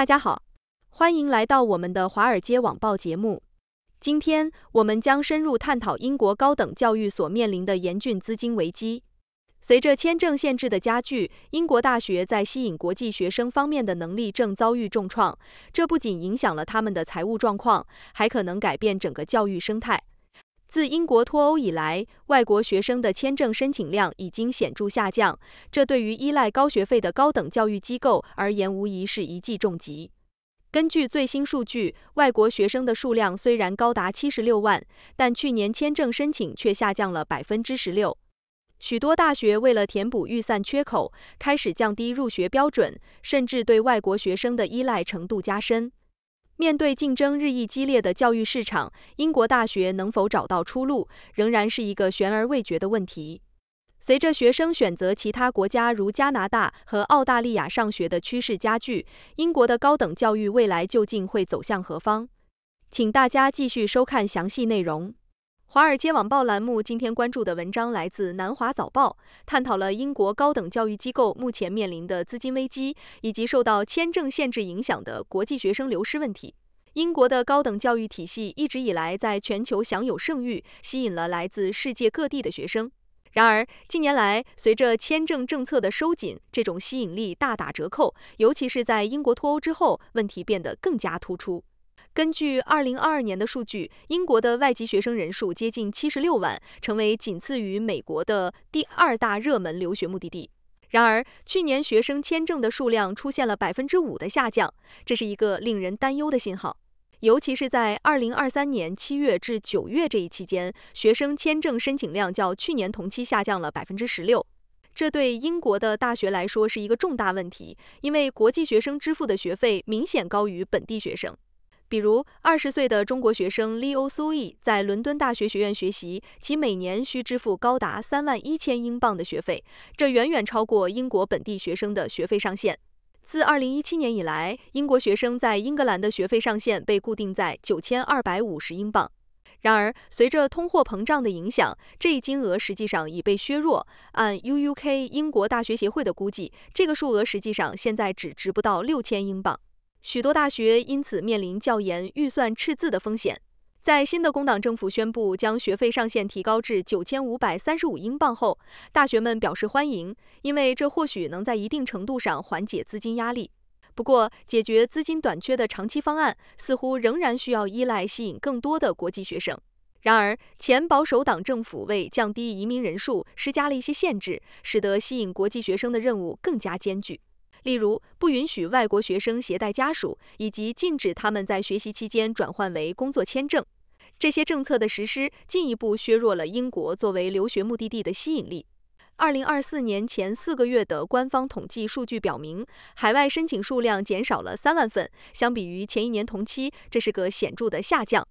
大家好，欢迎来到我们的华尔街网报节目。今天，我们将深入探讨英国高等教育所面临的严峻资金危机。随着签证限制的加剧，英国大学在吸引国际学生方面的能力正遭遇重创。这不仅影响了他们的财务状况，还可能改变整个教育生态。自英国脱欧以来，外国学生的签证申请量已经显著下降，这对于依赖高学费的高等教育机构而言无疑是一记重击。根据最新数据，外国学生的数量虽然高达七十六万，但去年签证申请却下降了百分之十六。许多大学为了填补预算缺口，开始降低入学标准，甚至对外国学生的依赖程度加深。面对竞争日益激烈的教育市场，英国大学能否找到出路，仍然是一个悬而未决的问题。随着学生选择其他国家如加拿大和澳大利亚上学的趋势加剧，英国的高等教育未来究竟会走向何方？请大家继续收看详细内容。华尔街网报栏目今天关注的文章来自《南华早报》，探讨了英国高等教育机构目前面临的资金危机，以及受到签证限制影响的国际学生流失问题。英国的高等教育体系一直以来在全球享有盛誉，吸引了来自世界各地的学生。然而，近年来随着签证政策的收紧，这种吸引力大打折扣，尤其是在英国脱欧之后，问题变得更加突出。根据2022年的数据，英国的外籍学生人数接近76万，成为仅次于美国的第二大热门留学目的地。然而，去年学生签证的数量出现了百分之五的下降，这是一个令人担忧的信号。尤其是在2023年7月至9月这一期间，学生签证申请量较去年同期下降了百分之十六。这对英国的大学来说是一个重大问题，因为国际学生支付的学费明显高于本地学生。比如二十岁的中国学生 Leo Su i 在伦敦大学学院学习，其每年需支付高达三万一千英镑的学费，这远远超过英国本地学生的学费上限。自二零一七年以来，英国学生在英格兰的学费上限被固定在九千二百五十英镑。然而，随着通货膨胀的影响，这一金额实际上已被削弱。按 UUK 英国大学协会的估计，这个数额实际上现在只值不到六千英镑。许多大学因此面临教研预算赤字的风险。在新的工党政府宣布将学费上限提高至九千五百三十五英镑后，大学们表示欢迎，因为这或许能在一定程度上缓解资金压力。不过，解决资金短缺的长期方案似乎仍然需要依赖吸引更多的国际学生。然而，前保守党政府为降低移民人数施加了一些限制，使得吸引国际学生的任务更加艰巨。例如，不允许外国学生携带家属，以及禁止他们在学习期间转换为工作签证。这些政策的实施进一步削弱了英国作为留学目的地的吸引力。二零二四年前四个月的官方统计数据表明，海外申请数量减少了三万份，相比于前一年同期，这是个显著的下降。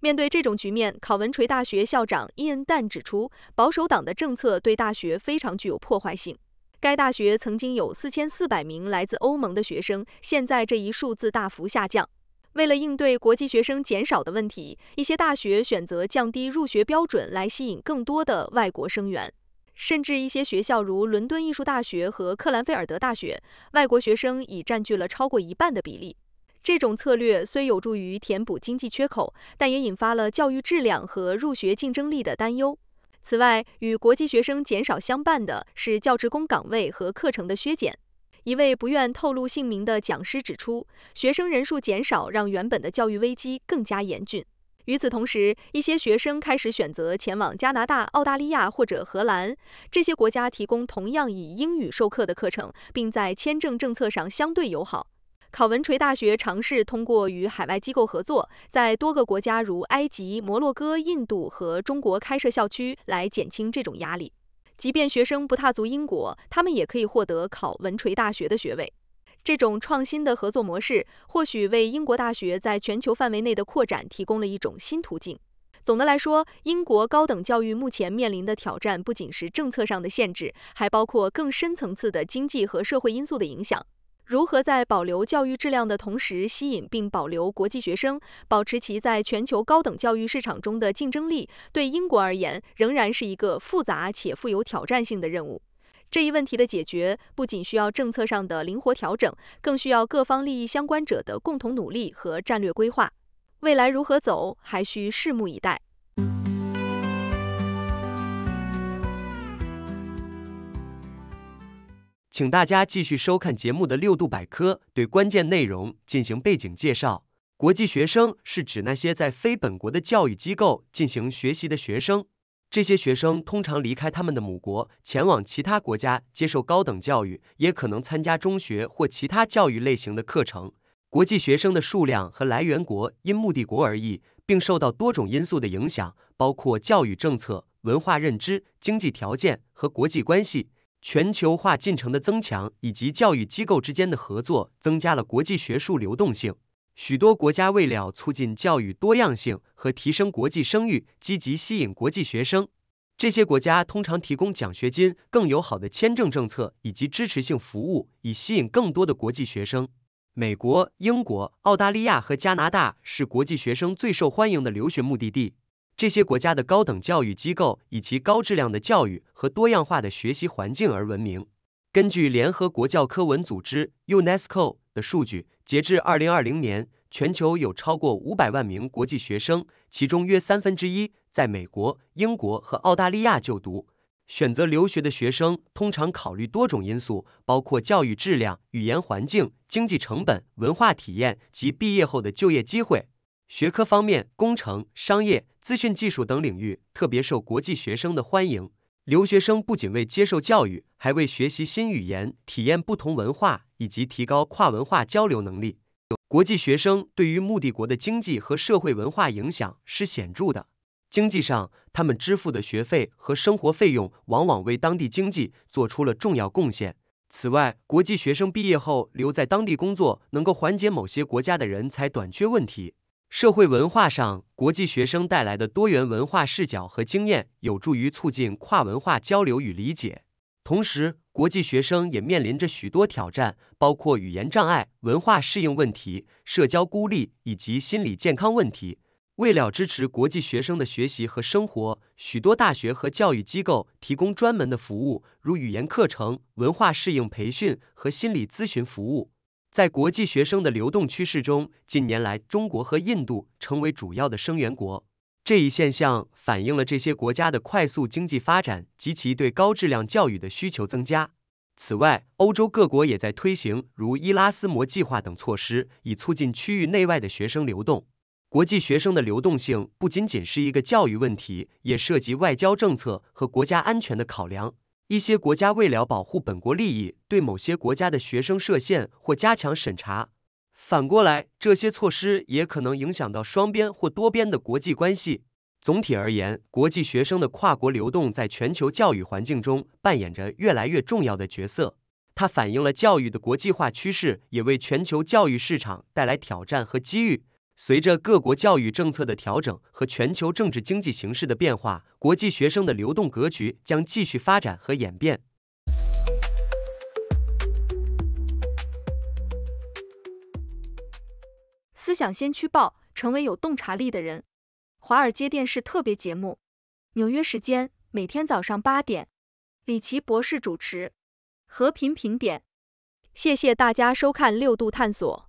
面对这种局面，考文垂大学校长伊恩·旦指出，保守党的政策对大学非常具有破坏性。该大学曾经有四千四百名来自欧盟的学生，现在这一数字大幅下降。为了应对国际学生减少的问题，一些大学选择降低入学标准来吸引更多的外国生源，甚至一些学校如伦敦艺术大学和克兰菲尔德大学，外国学生已占据了超过一半的比例。这种策略虽有助于填补经济缺口，但也引发了教育质量和入学竞争力的担忧。此外，与国际学生减少相伴的是教职工岗位和课程的削减。一位不愿透露姓名的讲师指出，学生人数减少让原本的教育危机更加严峻。与此同时，一些学生开始选择前往加拿大、澳大利亚或者荷兰，这些国家提供同样以英语授课的课程，并在签证政策上相对友好。考文垂大学尝试通过与海外机构合作，在多个国家如埃及、摩洛哥、印度和中国开设校区，来减轻这种压力。即便学生不踏足英国，他们也可以获得考文垂大学的学位。这种创新的合作模式，或许为英国大学在全球范围内的扩展提供了一种新途径。总的来说，英国高等教育目前面临的挑战不仅是政策上的限制，还包括更深层次的经济和社会因素的影响。如何在保留教育质量的同时吸引并保留国际学生，保持其在全球高等教育市场中的竞争力，对英国而言仍然是一个复杂且富有挑战性的任务。这一问题的解决不仅需要政策上的灵活调整，更需要各方利益相关者的共同努力和战略规划。未来如何走，还需拭目以待。请大家继续收看节目的六度百科，对关键内容进行背景介绍。国际学生是指那些在非本国的教育机构进行学习的学生。这些学生通常离开他们的母国，前往其他国家接受高等教育，也可能参加中学或其他教育类型的课程。国际学生的数量和来源国因目的国而异，并受到多种因素的影响，包括教育政策、文化认知、经济条件和国际关系。全球化进程的增强以及教育机构之间的合作，增加了国际学术流动性。许多国家为了促进教育多样性和提升国际声誉，积极吸引国际学生。这些国家通常提供奖学金、更友好的签证政策以及支持性服务，以吸引更多的国际学生。美国、英国、澳大利亚和加拿大是国际学生最受欢迎的留学目的地。这些国家的高等教育机构以其高质量的教育和多样化的学习环境而闻名。根据联合国教科文组织 （UNESCO） 的数据，截至2020年，全球有超过500万名国际学生，其中约三分之一在美国、英国和澳大利亚就读。选择留学的学生通常考虑多种因素，包括教育质量、语言环境、经济成本、文化体验及毕业后的就业机会。学科方面，工程、商业。资讯技术等领域特别受国际学生的欢迎。留学生不仅为接受教育，还为学习新语言、体验不同文化以及提高跨文化交流能力。国际学生对于目的国的经济和社会文化影响是显著的。经济上，他们支付的学费和生活费用往往为当地经济做出了重要贡献。此外，国际学生毕业后留在当地工作，能够缓解某些国家的人才短缺问题。社会文化上，国际学生带来的多元文化视角和经验，有助于促进跨文化交流与理解。同时，国际学生也面临着许多挑战，包括语言障碍、文化适应问题、社交孤立以及心理健康问题。为了支持国际学生的学习和生活，许多大学和教育机构提供专门的服务，如语言课程、文化适应培训和心理咨询服务。在国际学生的流动趋势中，近年来中国和印度成为主要的生源国。这一现象反映了这些国家的快速经济发展及其对高质量教育的需求增加。此外，欧洲各国也在推行如伊拉斯摩计划等措施，以促进区域内外的学生流动。国际学生的流动性不仅仅是一个教育问题，也涉及外交政策和国家安全的考量。一些国家为了保护本国利益，对某些国家的学生设限或加强审查。反过来，这些措施也可能影响到双边或多边的国际关系。总体而言，国际学生的跨国流动在全球教育环境中扮演着越来越重要的角色。它反映了教育的国际化趋势，也为全球教育市场带来挑战和机遇。随着各国教育政策的调整和全球政治经济形势的变化，国际学生的流动格局将继续发展和演变。思想先驱报，成为有洞察力的人。华尔街电视特别节目，纽约时间每天早上八点，李奇博士主持。和平评点，谢谢大家收看六度探索。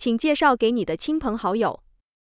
请介绍给你的亲朋好友。